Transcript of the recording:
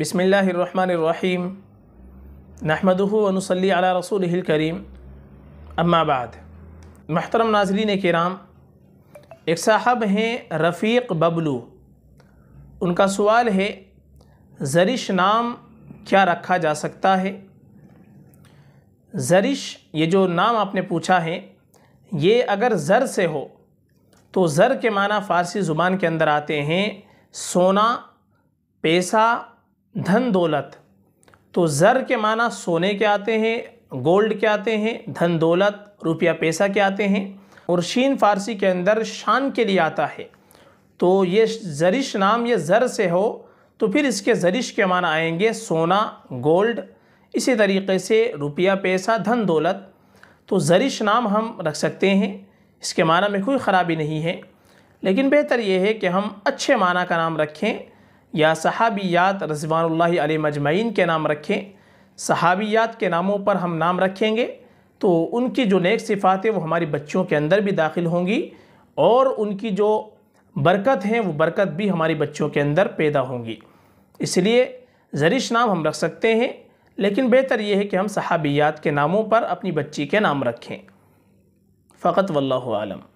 बसमीम नहमदनसली अला रसूल करीम अम्माबाद महतरम नाजरीन कराम एक साहब हैं रफ़ीक बबलू उनका सवाल है जरिश नाम क्या रखा जा सकता है जरिश ये जो नाम आपने पूछा है ये अगर ज़र से हो तो ज़र के माना फ़ारसी ज़ुबान के अंदर आते हैं सोना पैसा धन दौलत तो ज़र के माना सोने के आते हैं गोल्ड के आते हैं धन दौलत रुपया पैसा के आते हैं और शीन फारसी के अंदर शान के लिए आता है तो ये जरिश नाम ये ज़र से हो तो फिर इसके जरिश के माना आएंगे सोना गोल्ड इसी तरीके से रुपया पैसा धन दौलत तो जरिश नाम हम रख सकते हैं इसके माना में कोई ख़राबी नहीं है लेकिन बेहतर ये है कि हम अच्छे माना का नाम रखें या सहाबियात रजवान मजमैन के नाम रखें सहाबियात के नामों पर हम नाम रखेंगे तो उनकी जो नेक सिफ़ात है वो हमारी बच्चियों के अंदर भी दाखिल होंगी और उनकी जो बरकत हैं वो बरकत भी हमारी बच्चों के अंदर पैदा होंगी इसलिए जरिश नाम हम रख सकते हैं लेकिन बेहतर यह है कि हम सहाबियात के नामों पर अपनी बच्ची के नाम रखें फ़कत वल्लम